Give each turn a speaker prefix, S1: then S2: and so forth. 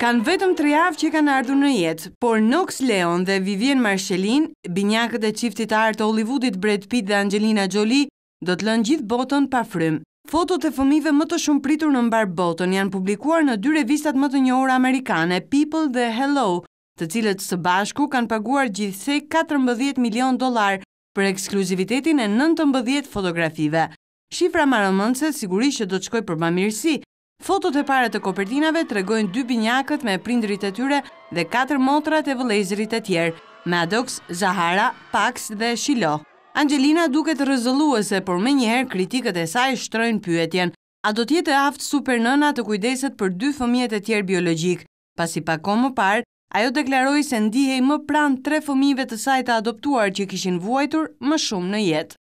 S1: Kanë vetëm tre javë që kanë ardhur në jetë, por Nox Leon dhe Vivien Marshelin, binjakët e qiftit artë Hollywoodit Brad Pitt dhe Angelina Jolie, do të lënë gjithë botën pa frymë. Fotot e fëmive më të shumë pritur në mbarë botën janë publikuar në dy revistat më të njohur amerikane, People dhe Hello, të cilët së bashku kanë paguar gjithsej 14 milion dolar për ekskluzivitetin e 19 fotografive. Shifra marëmëndëse sigurisht që do të qkoj për mamirësi, Fotot e pare të kopertinave të regojnë dy binyakët me prindrit e tyre dhe katër motrat e vëlezrit e tjerë, Maddox, Zahara, Pax dhe Shilo. Angelina duke të rëzëluese, por me njëherë kritikët e saj shtrojnë pyetjen. A do tjetë e aftë super nëna të kujdeset për dy fëmijet e tjerë biologjik? Pas i pako më parë, ajo deklaroj se ndihej më pranë tre fëmijve të saj të adoptuar që kishin vuajtur më shumë në jetë.